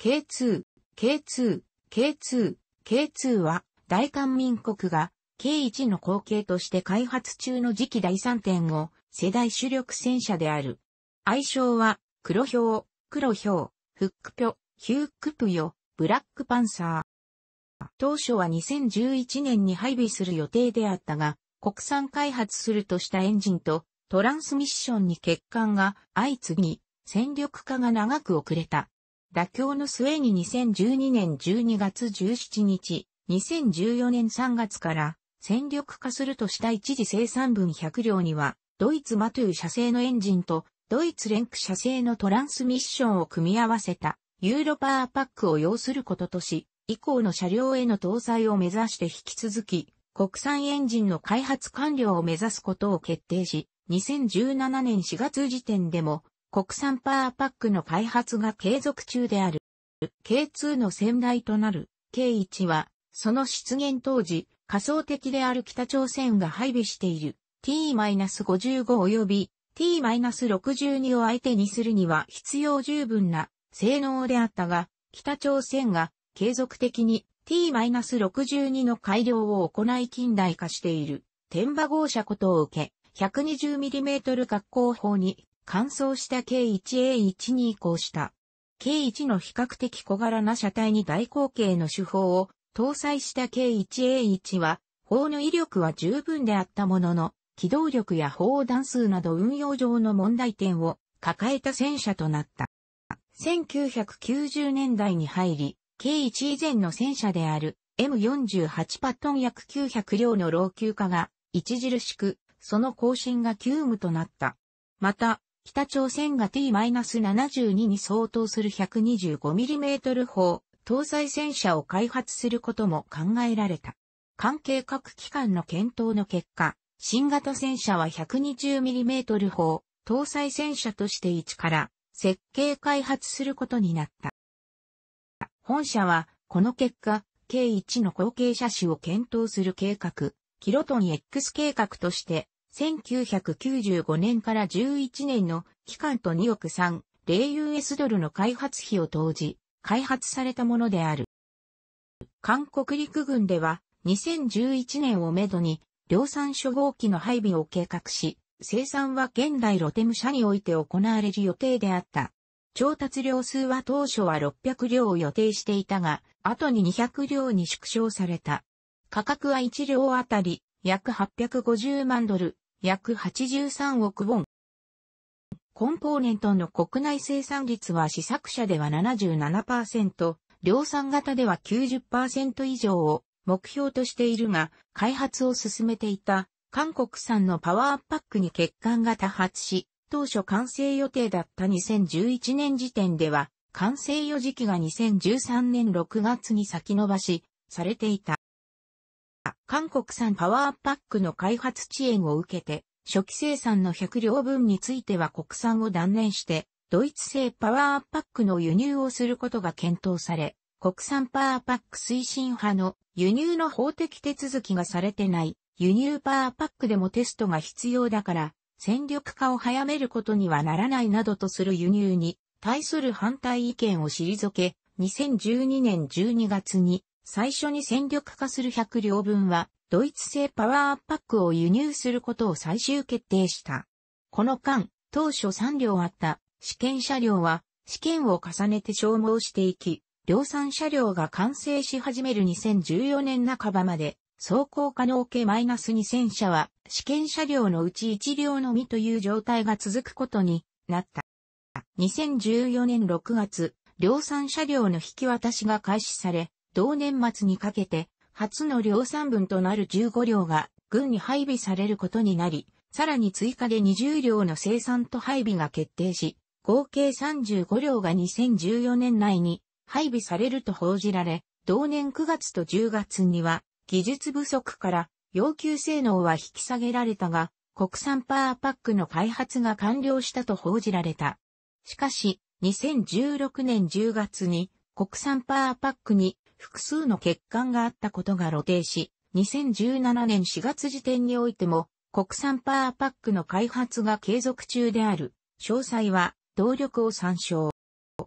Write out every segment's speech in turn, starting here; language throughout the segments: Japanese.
K2、K2、K2、K2 は大韓民国が K1 の後継として開発中の次期第3点を、世代主力戦車である。愛称は黒豹、黒豹、フックピョ、ヒュークプヨ、ブラックパンサー。当初は2011年に配備する予定であったが、国産開発するとしたエンジンとトランスミッションに欠陥が相次ぎ、戦力化が長く遅れた。妥協の末に2012年12月17日、2014年3月から戦力化するとした一時生産分100両には、ドイツマトゥー社製のエンジンとドイツレンク社製のトランスミッションを組み合わせたユーロパワーパックを要することとし、以降の車両への搭載を目指して引き続き、国産エンジンの開発完了を目指すことを決定し、2017年4月時点でも国産パワーパックの開発が継続中である。K2 の先代となる K1 は、その出現当時、仮想的である北朝鮮が配備している T-55 及び T-62 を相手にするには必要十分な性能であったが、北朝鮮が継続的に T-62 の改良を行い近代化している、天馬号車ことを受け、120mm 格好砲に乾燥した K1A1 に移行した。K1 の比較的小柄な車体に大口径の手法を搭載した K1A1 は、砲の威力は十分であったものの、機動力や砲弾数など運用上の問題点を抱えた戦車となった。1990年代に入り、K1 以前の戦車である M48 パットン約900両の老朽化が著しく、その更新が急務となった。また、北朝鮮が T-72 に相当する 125mm 砲、搭載戦車を開発することも考えられた。関係各機関の検討の結果、新型戦車は 120mm 砲、搭載戦車として一から設計開発することになった。本社は、この結果、計1の後継車種を検討する計画、キロトン X 計画として1995年から11年の期間と2億3、0US ドルの開発費を投じ、開発されたものである。韓国陸軍では2011年をめどに量産初号機の配備を計画し、生産は現代ロテム社において行われる予定であった。調達量数は当初は600両を予定していたが、後に200両に縮小された。価格は1両あたり約850万ドル、約83億ウォン。コンポーネントの国内生産率は試作車では77%、量産型では90%以上を目標としているが、開発を進めていた韓国産のパワーパックに欠陥が多発し、当初完成予定だった2011年時点では、完成予時期が2013年6月に先延ばし、されていた。韓国産パワーパックの開発遅延を受けて、初期生産の100両分については国産を断念して、ドイツ製パワーパックの輸入をすることが検討され、国産パワーパック推進派の輸入の法的手続きがされてない輸入パワーパックでもテストが必要だから、戦力化を早めることにはならないなどとする輸入に対する反対意見を退け、2012年12月に最初に戦力化する100両分は、ドイツ製パワーパックを輸入することを最終決定した。この間、当初3両あった試験車両は試験を重ねて消耗していき、量産車両が完成し始める2014年半ばまで、走行可能系 -2000 車は試験車両のうち1両のみという状態が続くことになった。2014年6月、量産車両の引き渡しが開始され、同年末にかけて、初の量産分となる15両が軍に配備されることになり、さらに追加で20両の生産と配備が決定し、合計35両が2014年内に配備されると報じられ、同年9月と10月には技術不足から要求性能は引き下げられたが、国産パワーパックの開発が完了したと報じられた。しかし、2016年10月に国産パワーパックに複数の欠陥があったことが露呈し、2017年4月時点においても、国産パワーパックの開発が継続中である。詳細は、動力を参照。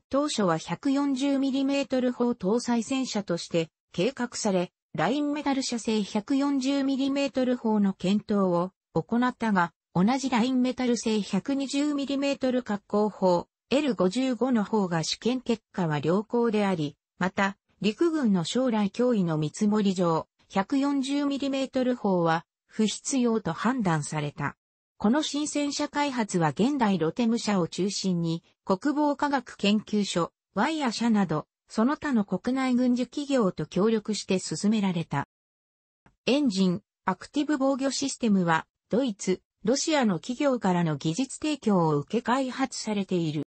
当初は 140mm 砲搭載戦車として計画され、ラインメタル射精 140mm 砲の検討を行ったが、同じラインメタル製 120mm 格好砲 L55 の方が試験結果は良好であり、また、陸軍の将来脅威の見積もり上、140mm 砲は不必要と判断された。この新戦車開発は現代ロテム社を中心に国防科学研究所、ワイヤ社など、その他の国内軍需企業と協力して進められた。エンジン、アクティブ防御システムは、ドイツ、ロシアの企業からの技術提供を受け開発されている。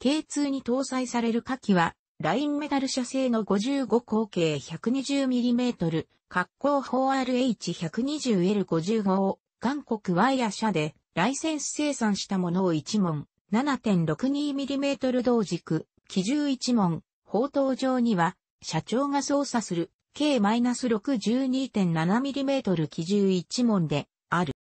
K2 に搭載される火器は、ラインメタル社製の55口径 120mm、格好法 RH120L55 を、韓国ワイヤ社で、ライセンス生産したものを1問、7.62mm 同軸、機銃1問、砲塔上には、社長が操作する、計6 2 7 m m 機銃1問で、ある。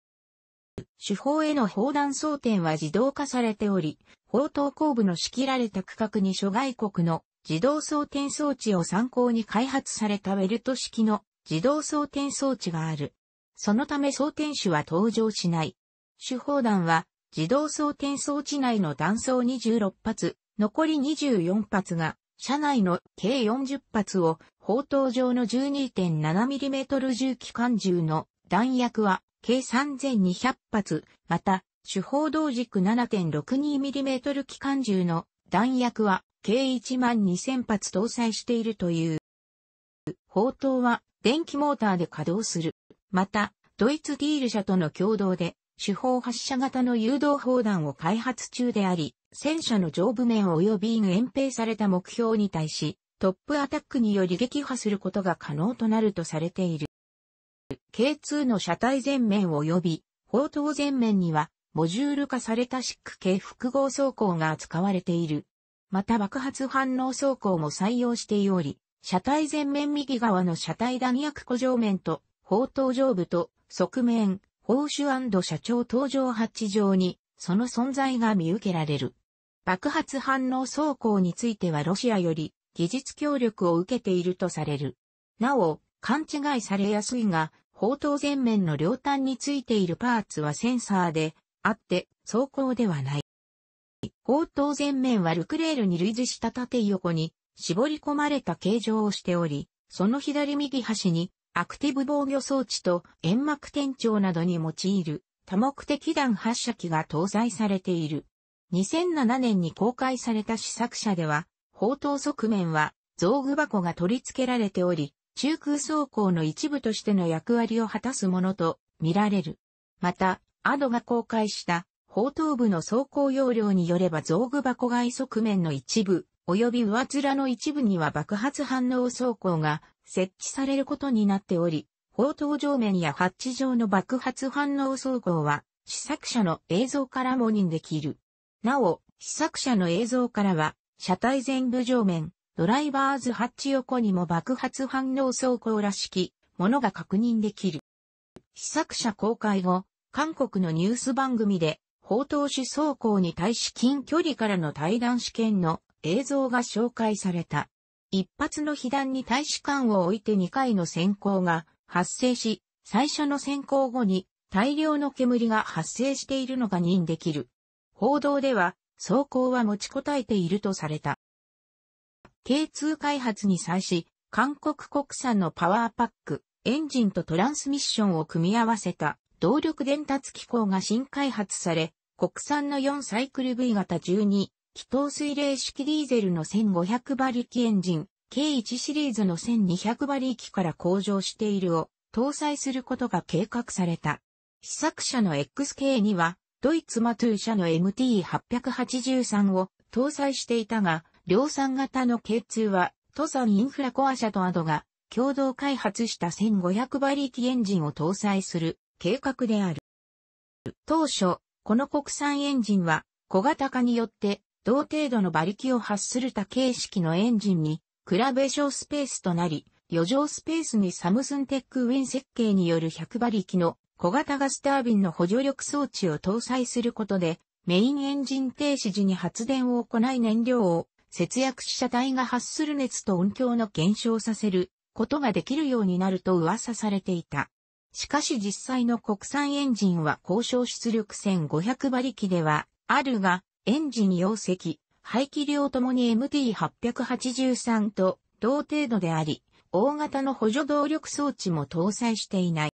手法への砲弾装填は自動化されており、砲塔後部の仕切られた区画に諸外国の自動装填装置を参考に開発されたウェルト式の自動装填装置がある。そのため装填手は登場しない。手砲弾は自動装填装置内の弾倉26発、残り24発が、車内の計40発を、砲塔上の 12.7mm 重機関銃の弾薬は、計3200発、また、手砲同軸 7.62mm 機関銃の弾薬は、計1万2000発搭載しているという。砲塔は電気モーターで稼働する。また、ドイツディール社との共同で、手法発射型の誘導砲弾を開発中であり、戦車の上部面及び隠蔽された目標に対し、トップアタックにより撃破することが可能となるとされている。K2 の車体前面及び、砲塔前面には、モジュール化されたシック系複合装甲が使われている。また爆発反応走行も採用しており、車体前面右側の車体弾薬庫上面と、砲塔上部と、側面、砲手社長搭乗チ上に、その存在が見受けられる。爆発反応走行についてはロシアより技術協力を受けているとされる。なお、勘違いされやすいが、砲塔前面の両端についているパーツはセンサーであって、走行ではない。砲塔前面はルクレールに類似した縦横に絞り込まれた形状をしており、その左右端にアクティブ防御装置と煙幕天頂などに用いる多目的弾発射機が搭載されている。2007年に公開された試作車では、砲塔側面は造具箱が取り付けられており、中空装甲の一部としての役割を果たすものと見られる。また、アドが公開した砲塔部の走行要領によれば造具箱外側面の一部、及び上面の一部には爆発反応走行が設置されることになっており、砲塔上面やハッチ上の爆発反応走行は、試作車の映像からも認できる。なお、試作者の映像からは、車体全部上面、ドライバーズハッチ横にも爆発反応走行らしきものが確認できる。試作者公開後、韓国のニュース番組で砲塔主走行に対し近距離からの対弾試験の映像が紹介された。一発の被弾に大使館を置いて2回の閃光が発生し、最初の閃光後に大量の煙が発生しているのが認できる。報道では、走行は持ちこたえているとされた。K2 開発に際し、韓国国産のパワーパック、エンジンとトランスミッションを組み合わせた動力伝達機構が新開発され、国産の4サイクル V 型12、気筒水冷式ディーゼルの1500馬力エンジン、K1 シリーズの1200馬力から向上しているを搭載することが計画された。試作車の XK には、ドイツマトゥー社の MT883 を搭載していたが、量産型の K2 は、登山インフラコア社となどが共同開発した1500馬力エンジンを搭載する計画である。当初、この国産エンジンは小型化によって同程度の馬力を発する多形式のエンジンに比べ小スペースとなり、余剰スペースにサムスンテックウィン設計による100馬力の小型ガスタービンの補助力装置を搭載することで、メインエンジン停止時に発電を行い燃料を節約し車体が発する熱と音響の減少させることができるようになると噂されていた。しかし実際の国産エンジンは交渉出力1500馬力ではあるが、エンジン容積、排気量ともに MT883 と同程度であり、大型の補助動力装置も搭載していない。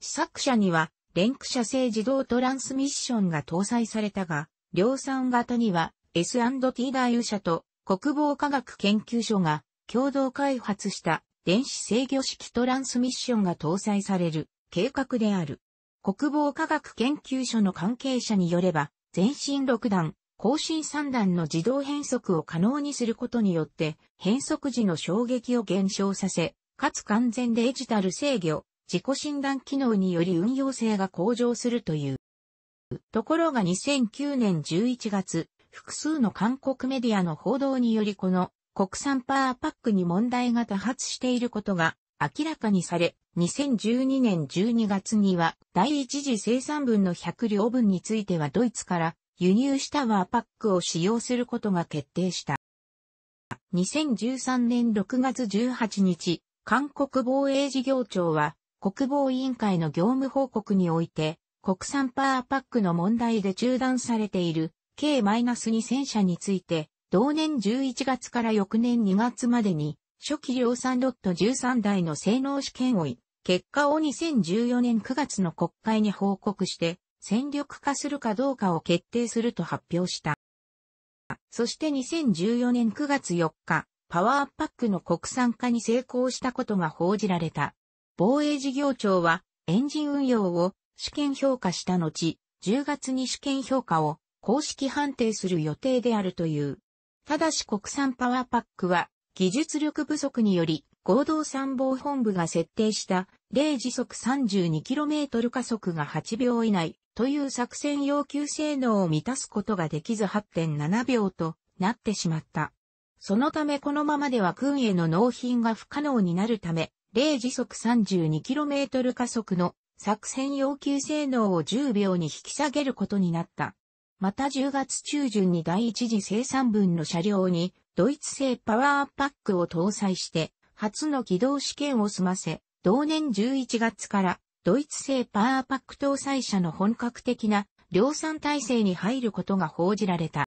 試作車には、連駆車製自動トランスミッションが搭載されたが、量産型には S&T 大油車と国防科学研究所が共同開発した電子制御式トランスミッションが搭載される計画である。国防科学研究所の関係者によれば、前進6段、後進3段の自動変速を可能にすることによって、変速時の衝撃を減少させ、かつ完全デジタル制御、自己診断機能により運用性が向上するという。ところが2009年11月、複数の韓国メディアの報道によりこの国産パワーパックに問題が多発していることが明らかにされ、2012年12月には第一次生産分の100両分についてはドイツから輸入したワーパックを使用することが決定した。2013年6月18日、韓国防衛事業庁は国防委員会の業務報告において国産パワーパックの問題で中断されている K-2000 社について同年11月から翌年2月までに、初期量産ロット13台の性能試験を結果を2014年9月の国会に報告して、戦力化するかどうかを決定すると発表した。そして2014年9月4日、パワーパックの国産化に成功したことが報じられた。防衛事業庁はエンジン運用を試験評価した後、10月に試験評価を公式判定する予定であるという。ただし国産パワーパックは、技術力不足により、合同参謀本部が設定した、0時速 32km 加速が8秒以内という作戦要求性能を満たすことができず8.7秒となってしまった。そのためこのままでは軍への納品が不可能になるため、0時速 32km 加速の作戦要求性能を10秒に引き下げることになった。また10月中旬に第一次生産分の車両にドイツ製パワーパックを搭載して初の起動試験を済ませ、同年11月からドイツ製パワーパック搭載車の本格的な量産体制に入ることが報じられた。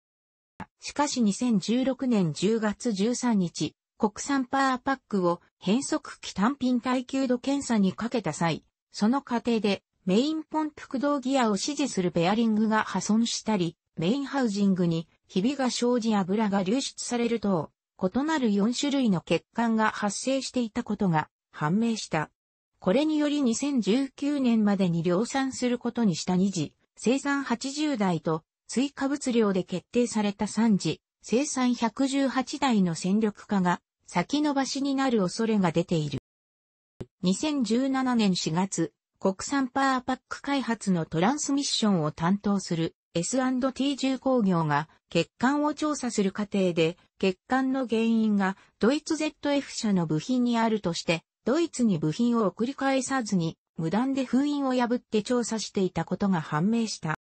しかし2016年10月13日、国産パワーパックを変速機単品耐久度検査にかけた際、その過程でメインポンプ駆動ギアを支持するベアリングが破損したり、メインハウジングにひびが生じ油が流出される等、異なる4種類の欠陥が発生していたことが判明した。これにより2019年までに量産することにした2次、生産80台と追加物量で決定された3次、生産118台の戦力化が先延ばしになる恐れが出ている。2017年4月、国産パワーパック開発のトランスミッションを担当する S&T 重工業が欠陥を調査する過程で血管の原因がドイツ ZF 社の部品にあるとしてドイツに部品を送り返さずに無断で封印を破って調査していたことが判明した。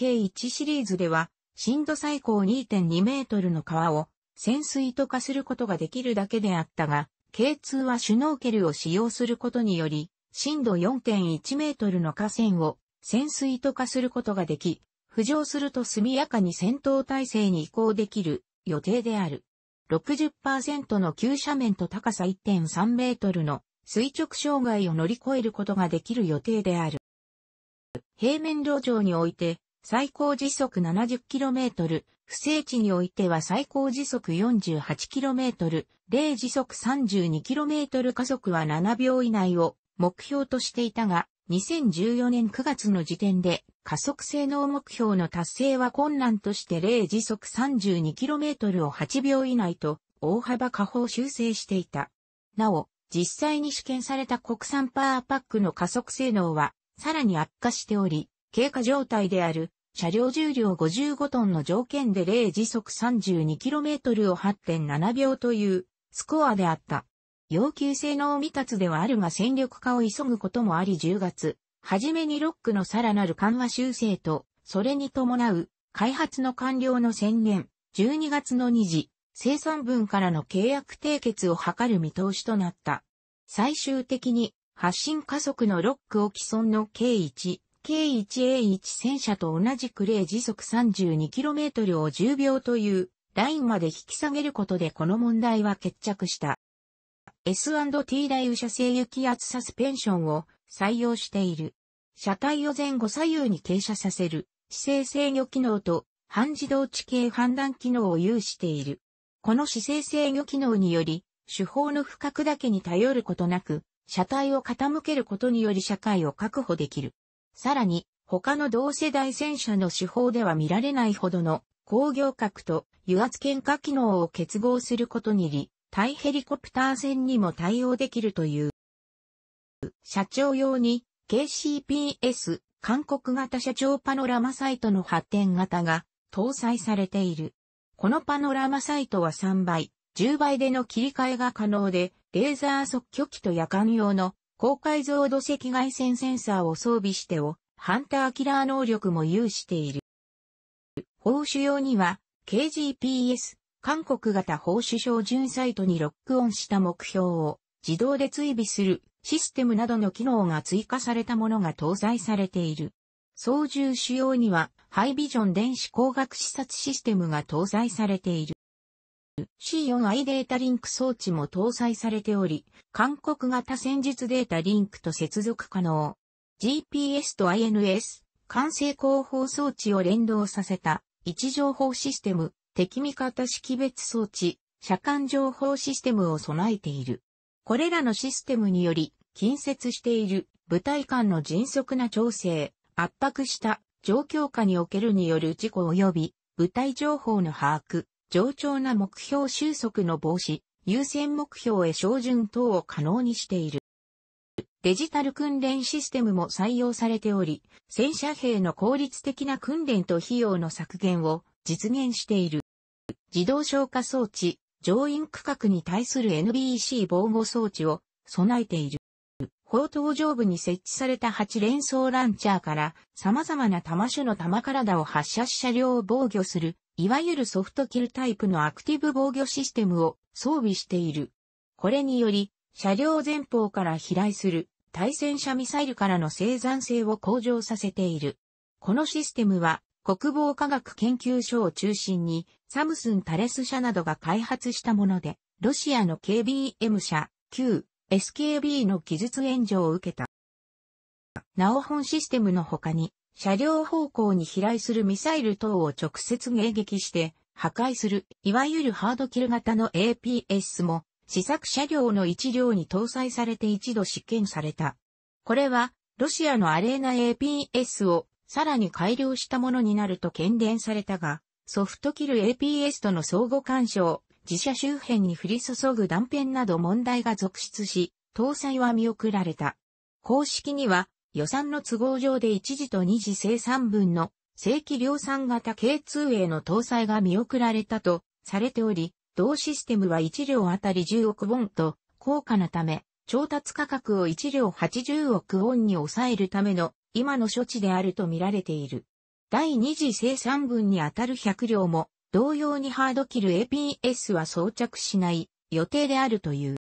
K1 シリーズでは深度最高2.2メートルの川を潜水と化することができるだけであったが、K2 はシュノーケルを使用することにより、震度4.1メートルの河川を潜水と化することができ、浮上すると速やかに戦闘態勢に移行できる予定である。60%の急斜面と高さ1.3メートルの垂直障害を乗り越えることができる予定である。平面路上において最高時速 70km、不正地においては最高時速 48km、0時速 32km 加速は7秒以内を目標としていたが、2014年9月の時点で加速性能目標の達成は困難として0時速 32km を8秒以内と大幅下方修正していた。なお、実際に試験された国産パワーパックの加速性能はさらに悪化しており、経過状態である車両重量55トンの条件で0時速 32km を8.7秒というスコアであった。要求性能未達ではあるが戦力化を急ぐこともあり10月、はじめにロックのさらなる緩和修正と、それに伴う開発の完了の宣言、12月の2次、生産分からの契約締結を図る見通しとなった。最終的に、発進加速のロックを既存の K1、K1A1 戦車と同じく例時速 32km を10秒というラインまで引き下げることでこの問題は決着した。S&T ライウ車製雪圧サスペンションを採用している。車体を前後左右に傾斜させる姿勢制御機能と半自動地形判断機能を有している。この姿勢制御機能により、手法の不覚だけに頼ることなく、車体を傾けることにより社会を確保できる。さらに、他の同世代戦車の手法では見られないほどの工業格と油圧喧嘩機能を結合することにより、対ヘリコプター戦にも対応できるという。社長用に KCPS 韓国型社長パノラマサイトの発展型が搭載されている。このパノラマサイトは3倍、10倍での切り替えが可能で、レーザー測距器と夜間用の高解像度赤外線センサーを装備してお、ハンターキラー能力も有している。報酬用には KGPS 韓国型報首相準サイトにロックオンした目標を自動で追尾するシステムなどの機能が追加されたものが搭載されている。操縦主要にはハイビジョン電子光学視察システムが搭載されている。C4i データリンク装置も搭載されており、韓国型戦術データリンクと接続可能。GPS と INS、完成広報装置を連動させた位置情報システム、敵味方識別装置、車間情報システムを備えている。これらのシステムにより、近接している部隊間の迅速な調整、圧迫した状況下におけるによる事故及び部隊情報の把握、上調な目標収束の防止、優先目標へ照準等を可能にしている。デジタル訓練システムも採用されており、戦車兵の効率的な訓練と費用の削減を実現している。自動消火装置、乗員区画に対する NBC 防護装置を備えている。砲塔上部に設置された8連装ランチャーから様々な弾種の弾体を発射し車両を防御する、いわゆるソフトキルタイプのアクティブ防御システムを装備している。これにより、車両前方から飛来する対戦車ミサイルからの生産性を向上させている。このシステムは国防科学研究所を中心に、サムスン・タレス社などが開発したもので、ロシアの KBM 社、旧 SKB の技術援助を受けた。ナオホンシステムの他に、車両方向に飛来するミサイル等を直接迎撃して破壊する、いわゆるハードキル型の APS も、試作車両の一両に搭載されて一度試験された。これは、ロシアのアレーナ APS をさらに改良したものになると喧伝されたが、ソフトキル APS との相互干渉、自社周辺に降り注ぐ断片など問題が続出し、搭載は見送られた。公式には、予算の都合上で1次と2次生産分の正規量産型 K2 への搭載が見送られたとされており、同システムは1両あたり10億ウォンと高価なため、調達価格を1両80億ウォンに抑えるための今の処置であると見られている。第二次生産分にあたる100両も同様にハードキル APS は装着しない予定であるという。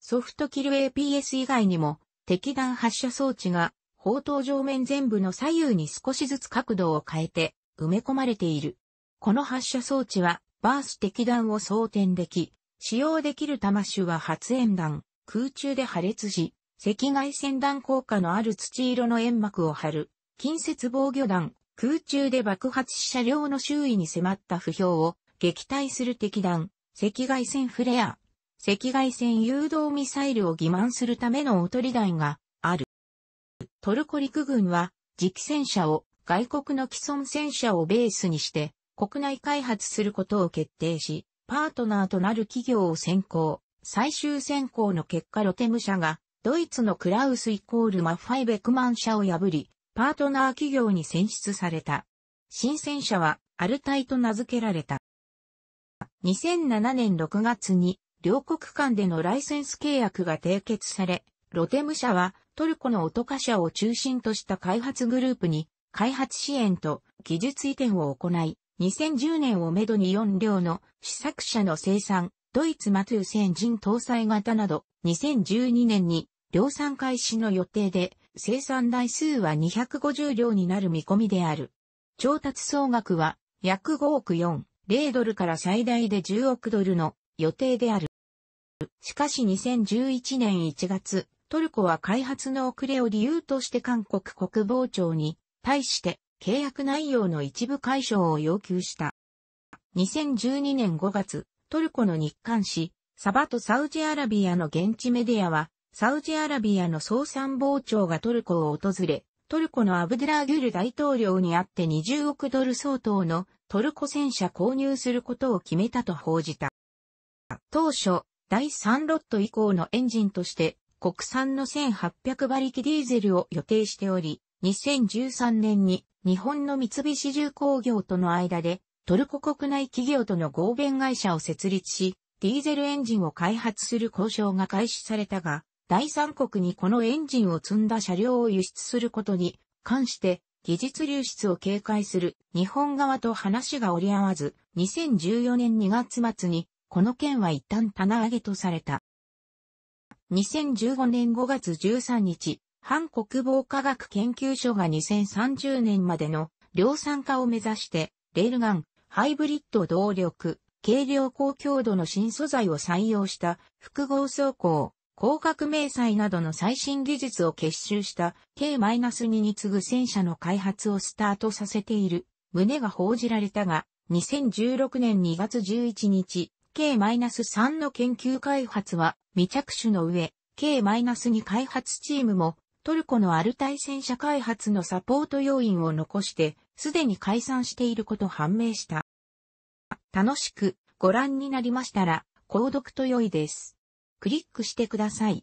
ソフトキル APS 以外にも敵弾発射装置が砲塔上面全部の左右に少しずつ角度を変えて埋め込まれている。この発射装置はバース敵弾を装填でき、使用できる弾種は発煙弾、空中で破裂し、赤外線弾効果のある土色の煙幕を張る、近接防御弾、空中で爆発し車両の周囲に迫った不評を撃退する敵弾、赤外線フレア、赤外線誘導ミサイルを欺瞞するためのおとり弾がある。トルコ陸軍は、次期戦車を外国の既存戦車をベースにして国内開発することを決定し、パートナーとなる企業を選考。最終選考の結果ロテム社が、ドイツのクラウスイコールマッファイ・ベクマン社を破り、パートナー企業に選出された。新選者は、アルタイと名付けられた。2007年6月に、両国間でのライセンス契約が締結され、ロテム社は、トルコのオトカ社を中心とした開発グループに、開発支援と技術移転を行い、2010年をめどに4両の試作車の生産、ドイツマトゥー戦人搭載型など、2012年に量産開始の予定で、生産台数は250両になる見込みである。調達総額は約5億4、0ドルから最大で10億ドルの予定である。しかし2011年1月、トルコは開発の遅れを理由として韓国国防庁に対して契約内容の一部解消を要求した。2012年5月、トルコの日刊誌、サバとサウジアラビアの現地メディアは、サウジアラビアの総参謀長がトルコを訪れ、トルコのアブデラーギュル大統領にあって20億ドル相当のトルコ戦車購入することを決めたと報じた。当初、第3ロット以降のエンジンとして国産の1800馬力ディーゼルを予定しており、2013年に日本の三菱重工業との間でトルコ国内企業との合弁会社を設立し、ディーゼルエンジンを開発する交渉が開始されたが、第三国にこのエンジンを積んだ車両を輸出することに関して技術流出を警戒する日本側と話が折り合わず、2014年2月末にこの件は一旦棚上げとされた。2015年5月13日、反国防科学研究所が2030年までの量産化を目指して、レールガン、ハイブリッド動力、軽量高強度の新素材を採用した複合走行、広角明細などの最新技術を結集した K-2 に次ぐ戦車の開発をスタートさせている旨が報じられたが、2016年2月11日、K-3 の研究開発は未着手の上、K-2 開発チームもトルコのアルタイ戦車開発のサポート要員を残してすでに解散していること判明した。楽しくご覧になりましたら、購読と良いです。クリックしてください。